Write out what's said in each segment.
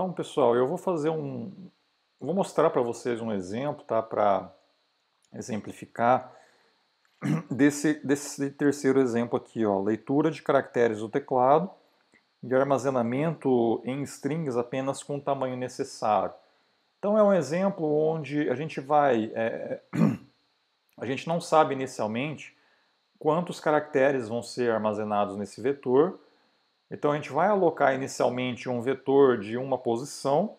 Então, pessoal, eu vou fazer um, vou mostrar para vocês um exemplo, tá, para exemplificar desse, desse terceiro exemplo aqui, ó, leitura de caracteres do teclado e armazenamento em strings apenas com o tamanho necessário. Então é um exemplo onde a gente vai, é, a gente não sabe inicialmente quantos caracteres vão ser armazenados nesse vetor, então a gente vai alocar inicialmente um vetor de uma posição,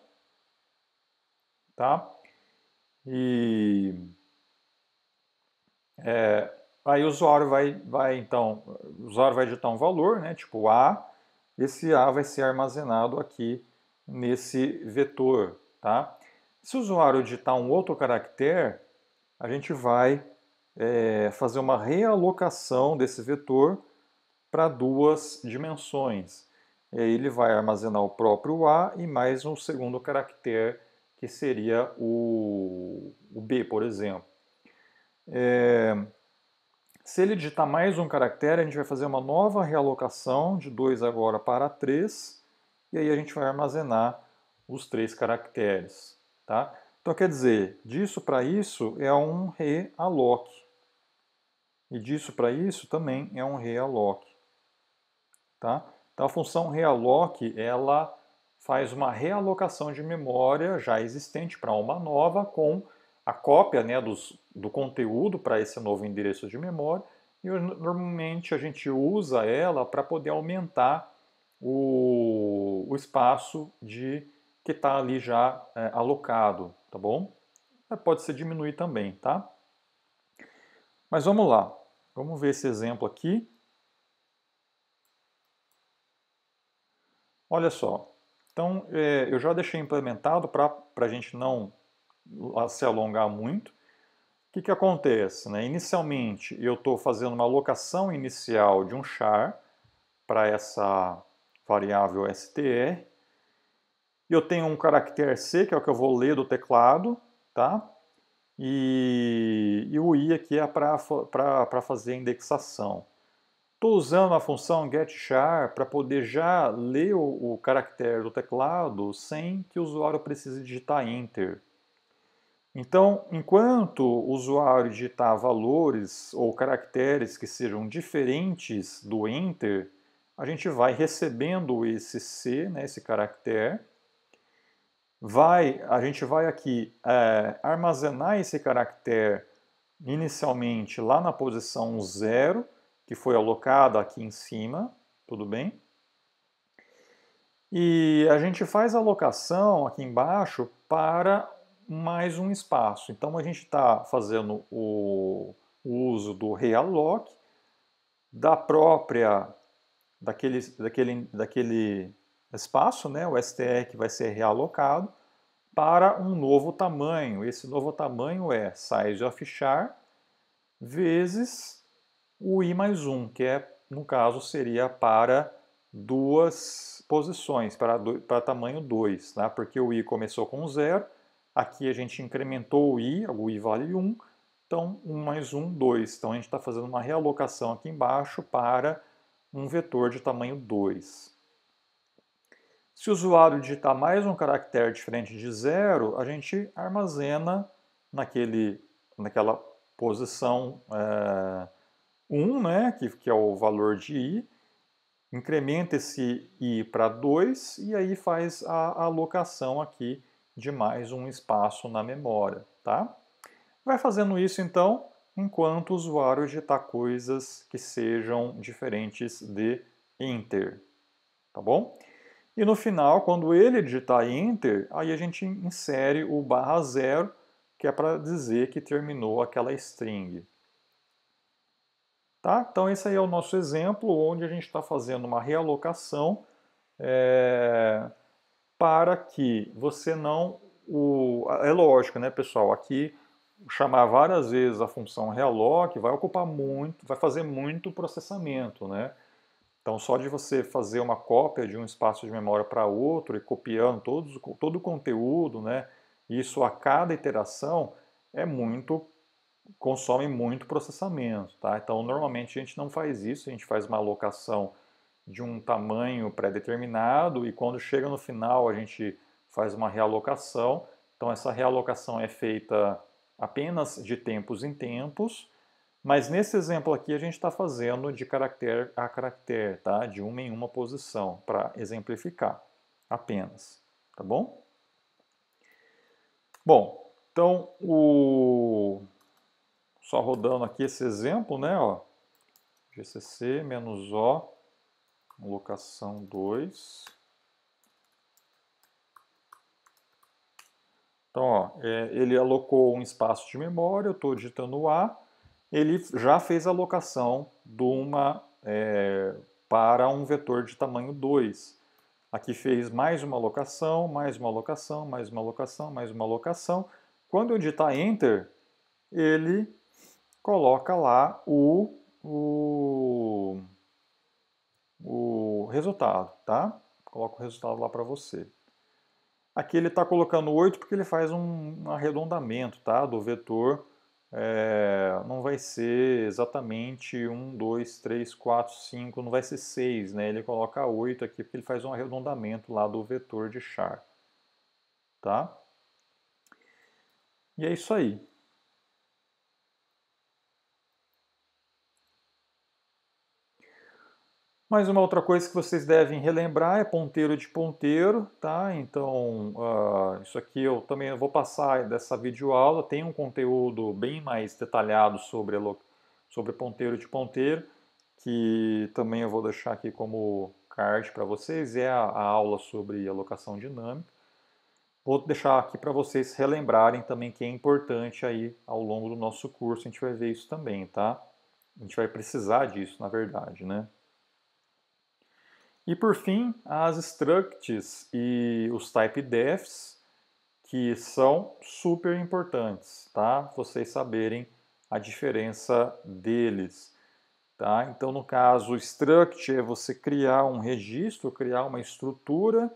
tá? E é, aí o usuário vai, vai então, o usuário vai digitar um valor, né? Tipo a, esse a vai ser armazenado aqui nesse vetor, tá? Se o usuário digitar um outro caractere, a gente vai é, fazer uma realocação desse vetor para duas dimensões. E aí ele vai armazenar o próprio A e mais um segundo caractere, que seria o, o B, por exemplo. É, se ele digitar mais um caractere, a gente vai fazer uma nova realocação de 2 agora para 3, e aí a gente vai armazenar os três caracteres. Tá? Então quer dizer, disso para isso é um realoc e disso para isso também é um realoc. Tá? Então a função realloc ela faz uma realocação de memória já existente para uma nova com a cópia né, dos, do conteúdo para esse novo endereço de memória e normalmente a gente usa ela para poder aumentar o, o, espaço de que está ali já é, alocado, tá bom? É, pode ser diminuir também, tá? Mas vamos lá, vamos ver esse exemplo aqui. Olha só, então é, eu já deixei implementado para a gente não se alongar muito. O que, que acontece? Né? Inicialmente eu estou fazendo uma alocação inicial de um char para essa variável str. Eu tenho um caractere C, que é o que eu vou ler do teclado, tá? E, e o I aqui é para fazer a indexação. Estou usando a função getChar para poder já ler o, o caractere do teclado sem que o usuário precise digitar enter. Então, enquanto o usuário digitar valores ou caracteres que sejam diferentes do enter, a gente vai recebendo esse C, né, esse caractere, vai, a gente vai aqui é, armazenar esse caractere inicialmente lá na posição 0, que foi alocada aqui em cima, tudo bem? E a gente faz a alocação aqui embaixo para mais um espaço. Então a gente está fazendo o, uso do realloc, da própria, daquele, daquele, daquele espaço, né, o STE que vai ser realocado, para um novo tamanho. Esse novo tamanho é size of char vezes o i mais 1, que é, no caso seria para duas posições, para, do, para tamanho 2, tá? Né? porque o i começou com 0, aqui a gente incrementou o i, o i vale 1, então 1 mais 1, 2. Então a gente está fazendo uma realocação aqui embaixo para um vetor de tamanho 2. Se o usuário digitar mais um caractere diferente de zero, a gente armazena naquele, naquela posição é, 1, né, que, que é o valor de i, incrementa esse i para 2 e aí faz a alocação aqui de mais um espaço na memória. Tá? Vai fazendo isso então enquanto o usuário digitar coisas que sejam diferentes de enter. Tá bom? E no final, quando ele digitar enter, aí a gente insere o barra zero, que é para dizer que terminou aquela string. Tá? Então esse aí é o nosso exemplo onde a gente está fazendo uma realocação é, para que você não... O, é lógico, né, pessoal? Aqui chamar várias vezes a função realloc vai ocupar muito, vai fazer muito processamento, né? Então, só de você fazer uma cópia de um espaço de memória para outro e copiando todos, todo o conteúdo, né, isso a cada iteração, é muito consome muito processamento, tá? Então, normalmente a gente não faz isso, a gente faz uma alocação de um tamanho pré-determinado e quando chega no final a gente faz uma realocação. Então, essa realocação é feita apenas de tempos em tempos, mas nesse exemplo aqui a gente está fazendo de caractere a caractere, tá? De uma em uma posição, para exemplificar apenas, tá bom? Bom, então o só rodando aqui esse exemplo, né? Ó, GCC menos O, locação 2. Então, ó, é, ele alocou um espaço de memória, eu estou digitando A, ele já fez a alocação de uma, é, para um vetor de tamanho 2. Aqui fez mais uma alocação, mais uma alocação, mais uma alocação, mais uma alocação. Quando eu digitar Enter, ele coloca lá o, o, o resultado, tá? Coloca o resultado lá para você. Aqui ele está colocando 8 porque ele faz um arredondamento tá? do vetor. É, não vai ser exatamente 1, 2, 3, 4, 5, não vai ser 6, né? Ele coloca 8 aqui porque ele faz um arredondamento lá do vetor de char, tá? E é isso aí. Mais uma outra coisa que vocês devem relembrar é ponteiro de ponteiro, tá? Então, uh, isso aqui eu também vou passar dessa videoaula, tem um conteúdo bem mais detalhado sobre, sobre ponteiro de ponteiro, que também eu vou deixar aqui como card para vocês, é a, a aula sobre alocação dinâmica. Vou deixar aqui para vocês relembrarem também que é importante aí ao longo do nosso curso, a gente vai ver isso também, tá? A gente vai precisar disso, na verdade, né? E por fim, as structs e os type defs, que são super importantes, tá? Vocês saberem a diferença deles. Tá? Então, no caso, struct é você criar um registro, criar uma estrutura.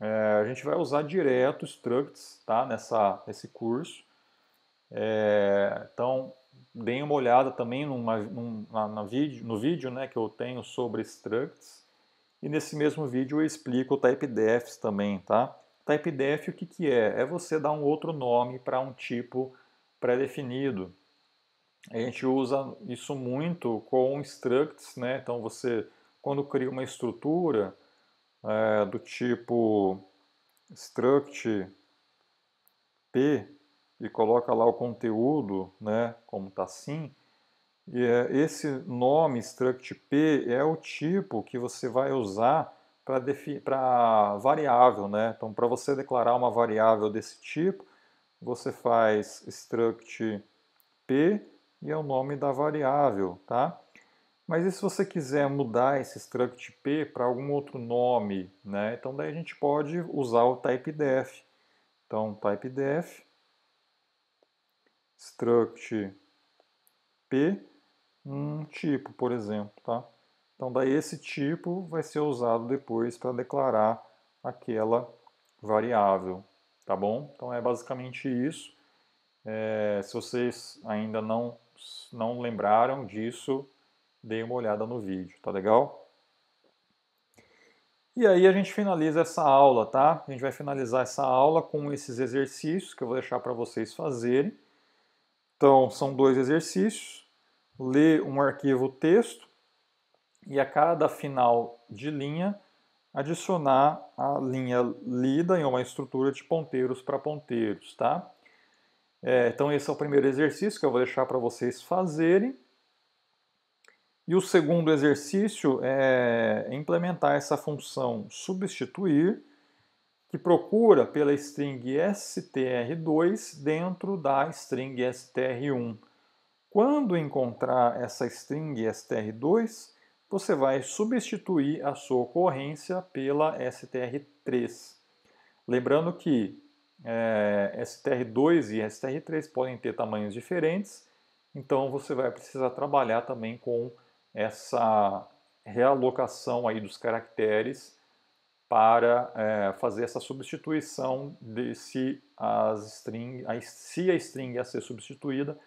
É, a gente vai usar direto structs tá? Nessa, nesse curso. É, então, deem uma olhada também numa, num, na, na vídeo, no vídeo né, que eu tenho sobre structs. E nesse mesmo vídeo eu explico o typedefs também, tá? Typedef o que, que é? É você dar um outro nome para um tipo pré-definido. A gente usa isso muito com structs né? Então você, quando cria uma estrutura é, do tipo struct p e coloca lá o conteúdo, né? Como tá assim, é, esse nome struct P é o tipo que você vai usar para variável, né? Então, para você declarar uma variável desse tipo, você faz struct P e é o nome da variável, tá? Mas e se você quiser mudar esse struct P para algum outro nome, né? Então, daí a gente pode usar o typedef. Então, typedef struct P um tipo, por exemplo, tá? Então, daí esse tipo vai ser usado depois para declarar aquela variável, tá bom? Então, é basicamente isso. É, se vocês ainda não, não lembraram disso, deem uma olhada no vídeo, tá legal? E aí a gente finaliza essa aula, tá? A gente vai finalizar essa aula com esses exercícios que eu vou deixar para vocês fazerem. Então, são dois exercícios lê um arquivo texto e a cada final de linha adicionar a linha lida em uma estrutura de ponteiros para ponteiros, tá? É, então esse é o primeiro exercício que eu vou deixar para vocês fazerem. E o segundo exercício é implementar essa função substituir, que procura pela string str2 dentro da string str1. Quando encontrar essa string str2, você vai substituir a sua ocorrência pela str3. Lembrando que é, eh, str2 e str3 podem ter tamanhos diferentes, então você vai precisar trabalhar também com essa realocação aí dos caracteres para é, fazer essa substituição de se, as string, se a string a ser substituída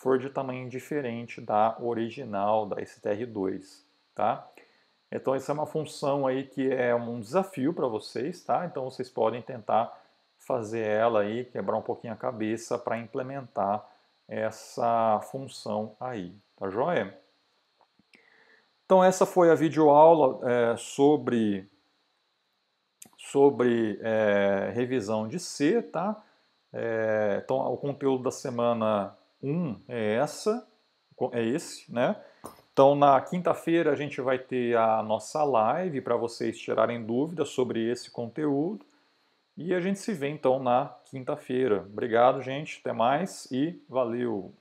for de tamanho diferente da original, da STR2, tá? Então essa é uma função aí que é um desafio para vocês, tá? Então vocês podem tentar fazer ela aí, quebrar um pouquinho a cabeça para implementar essa função aí, tá joia? Então essa foi a videoaula é, sobre, sobre é, revisão de C, tá? É, então o conteúdo da semana 1 é essa, é esse, né? Então, na quinta-feira a gente vai ter a nossa live para vocês tirarem dúvidas sobre esse conteúdo. E a gente se vê então na quinta-feira. Obrigado, gente. Até mais e valeu!